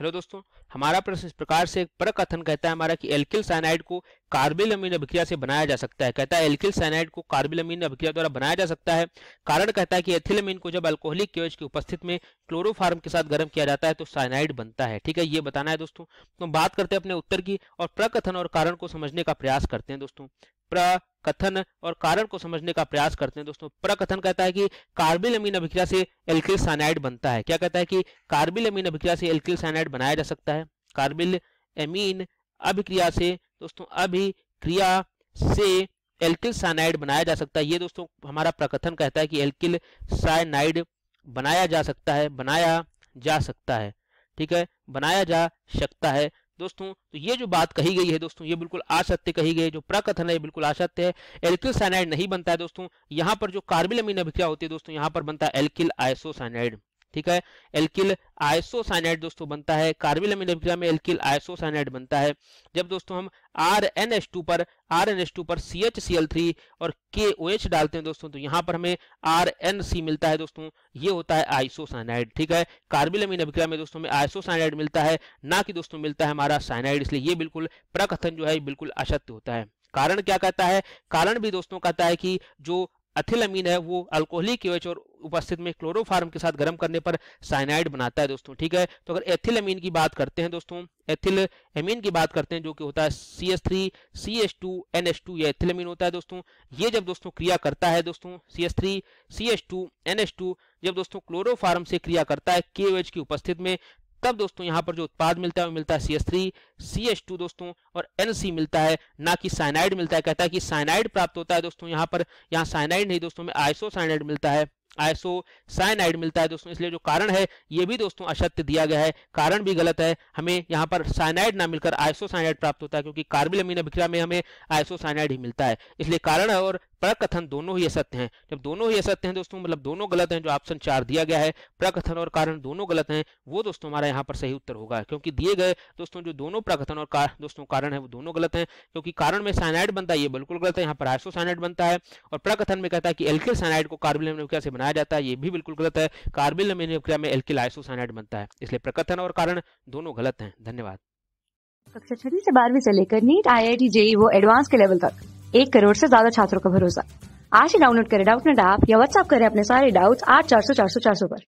hello दोस्तों हमारा प्रश्न इस प्रकार से पर कथन कहता है हमारा कि एल्किल साइनाइड को कार्बिल अमीन अभिक्रिया से बनाया जा सकता है कहता है एल्किल साइनाइड को कार्बिल अमीन अभिक्रिया द्वारा बनाया जा सकता है कारण कहता है कि एथिल अमीन को जब अल्कोहलिक केवज की उपस्थिति में क्लोरोफार्म के साथ गर्म किया जाता है तो साइनाइड बनता है ठीक है ये बताना है दोस्तों तो बात करते हैं अपने उत्तर की और प्रकथन और कारण को समझने का प्रयास करते हैं दोस्तों प्रकथन और कारण को समझने का प्रयास करते हैं दोस्तों प्रकथन कहता है कि कार्बिल अमीन अभिक्रिया से एल्किल साइनाइड बनता है क्या कहता है कि कार्बिल अमीन अभिक्रिया से एल्किल साइनाइड बनाया जा सकता है कार्बिल एमीन अभिक्रिया से दोस्तों अभिक्रिया से एल्किल साइनाइड बनाया जा सकता है ये दोस्तों हमारा प्रकथन कहता है कि एल्किल साइनाइड बनाया जा सकता है बनाया जा सकता है ठीक है बनाया जा सकता है दोस्तों तो ये जो बात कही गई है दोस्तों ये बिल्कुल असत्य कही गई है जो प्रकथन है बिल्कुल असत्य है एल्किल साइनाइड नहीं बनता है दोस्तों यहाँ पर जो कार्बिल अमीन अभिक्रिया होती है दोस्तों यहाँ पर बनता है एल्किल आइसोसाइनाइड ठीक है एल्किल आइसोसाइनाइड दोस्तों बनता है कार्बिल अमीन में एल्किल आइसोसाइनाइड बनता है जब दोस्तों हम आर एन एस टू पर आर एन एस टू पर C H C L three और के ओ एच डालते हैं दोस्तों तो यहाँ पर हमें आर एन सी मिलता है दोस्तों ये होता है आइसोसाइनाइड ठीक है कार्बिल अमीन अभिक्रिया में दोस्तों हमें आइसोसाइनाइड मिलता है ना कि दोस्तों मिलता है हमारा साइनाइड इसलिए ये बिल्कुल प्रकथन जो है बिल्कुल असत्य होता है कारण क्या कहता है कारण भी दोस्तों कहता है कि जो अथिल अमीन है वो अल्कोहलिक यूएच और उपस्थित में क्लोरोफार्म के साथ गर्म करने पर साइनाइड बनाता है दोस्तों ठीक है तो अगर एथिल अमीन की बात करते हैं दोस्तों एथिल एमीन की बात करते हैं जो कि होता है C S three C S two N S two ये एथिल अमीन होता है दोस्तों ये जब दोस्तों क्रिया करता है दोस्तों C S three C S two N S two जब दोस्तों क्लोरोफार्म से क्रिया करता है के एच की उपस्थित में तब दोस्तों यहाँ पर जो उत्पाद मिलता है वो मिलता है C S three C S two दोस्तों और एन सी मिलता है ना कि साइनाइड मिलता है कहता है कि साइनाइड प्राप्त होता है दोस्तों यहाँ पर यहाँ साइनाइड नहीं दोस्तों में आइसो साइनाइड मिलता है आइसो साइनाइड मिलता है दोस्तों इसलिए जो कारण है ये भी दोस्तों असत्य दिया गया है कारण भी गलत है हमें यहाँ पर साइनाइड ना मिलकर आइसोसाइनाइड प्राप्त होता है क्योंकि कार्बिल अमीन अभिक्रिया में हमें आइसोसाइनाइड ही मिलता है इसलिए कारण है और प्रकथन दोनों ही असत्य हैं जब दोनों ही असत्य हैं दोस्तों मतलब दोनों गलत हैं जो ऑप्शन चार दिया गया है प्रकथन और कारण दोनों गलत हैं वो दोस्तों हमारा यहाँ पर सही उत्तर होगा क्योंकि दिए गए दोस्तों जो दोनों प्रकथन और कार, दोस्तों कारण है वो दोनों गलत हैं क्योंकि कारण में साइनाइड बनता है ये बिल्कुल गलत है यहाँ पर आइसोसाइनाइड बनता है और प्रकथन में कहता है कि एल्किल साइनाइड को कार्बिल से बनाया बनाया जाता है ये भी बिल्कुल गलत है कार्बिल क्रिया में एल्किल आइसोसाइनाइड बनता है इसलिए प्रकथन और कारण दोनों गलत है धन्यवाद कक्षा छठी से बारहवीं से लेकर NEET I I T JEE वो एडवांस के लेवल तक एक करोड़ से ज्यादा छात्रों का भरोसा आज ही डाउनलोड करें डाउट नेट ऐप या व्हाट्सएप करें अपने सारे डाउट्स आठ चार सौ चार सौ चार सौ पर